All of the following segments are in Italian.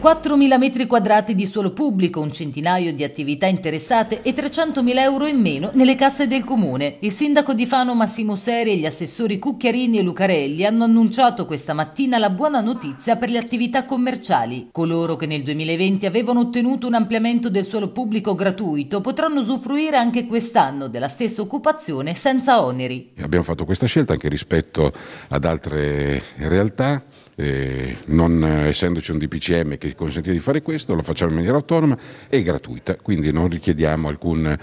4.000 metri quadrati di suolo pubblico, un centinaio di attività interessate e 300.000 euro in meno nelle casse del comune. Il sindaco di Fano Massimo Seri e gli assessori Cucchiarini e Lucarelli hanno annunciato questa mattina la buona notizia per le attività commerciali. Coloro che nel 2020 avevano ottenuto un ampliamento del suolo pubblico gratuito potranno usufruire anche quest'anno della stessa occupazione senza oneri. Abbiamo fatto questa scelta anche rispetto ad altre realtà eh, non eh, essendoci un DPCM che consente di fare questo, lo facciamo in maniera autonoma e gratuita, quindi non richiediamo alcuna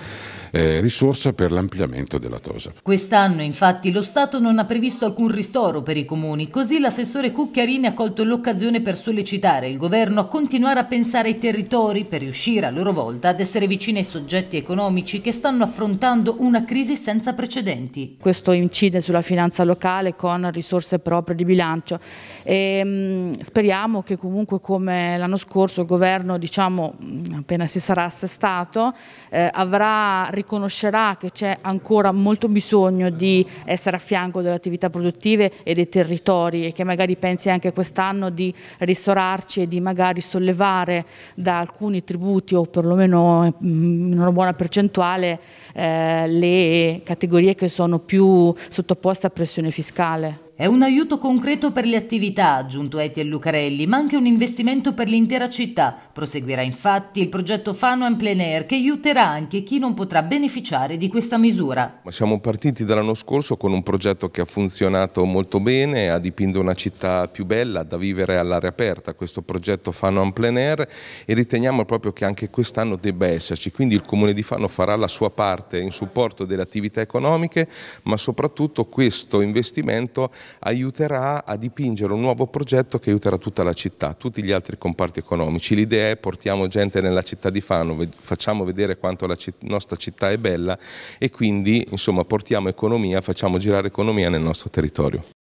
eh, risorsa per l'ampliamento della TOSA. Quest'anno infatti lo Stato non ha previsto alcun ristoro per i comuni, così l'assessore Cucchiarini ha colto l'occasione per sollecitare il governo a continuare a pensare ai territori per riuscire a loro volta ad essere vicini ai soggetti economici che stanno affrontando una crisi senza precedenti. Questo incide sulla finanza locale con risorse proprie di bilancio. E Ehm, speriamo che comunque come l'anno scorso il governo diciamo appena si sarà assestato eh, avrà, riconoscerà che c'è ancora molto bisogno di essere a fianco delle attività produttive e dei territori e che magari pensi anche quest'anno di ristorarci e di magari sollevare da alcuni tributi o perlomeno mm, in una buona percentuale eh, le categorie che sono più sottoposte a pressione fiscale. È un aiuto concreto per le attività, ha aggiunto Etiel Lucarelli, ma anche un investimento per l'intera città. Proseguirà infatti il progetto Fano en plein air che aiuterà anche chi non potrà beneficiare di questa misura. Siamo partiti dall'anno scorso con un progetto che ha funzionato molto bene, ha dipinto una città più bella da vivere all'aria aperta, questo progetto Fano en plein air e riteniamo proprio che anche quest'anno debba esserci. Quindi il Comune di Fano farà la sua parte in supporto delle attività economiche, ma soprattutto questo investimento aiuterà a dipingere un nuovo progetto che aiuterà tutta la città, tutti gli altri comparti economici. L'idea è portiamo gente nella città di Fano, facciamo vedere quanto la citt nostra città è bella e quindi insomma, portiamo economia, facciamo girare economia nel nostro territorio.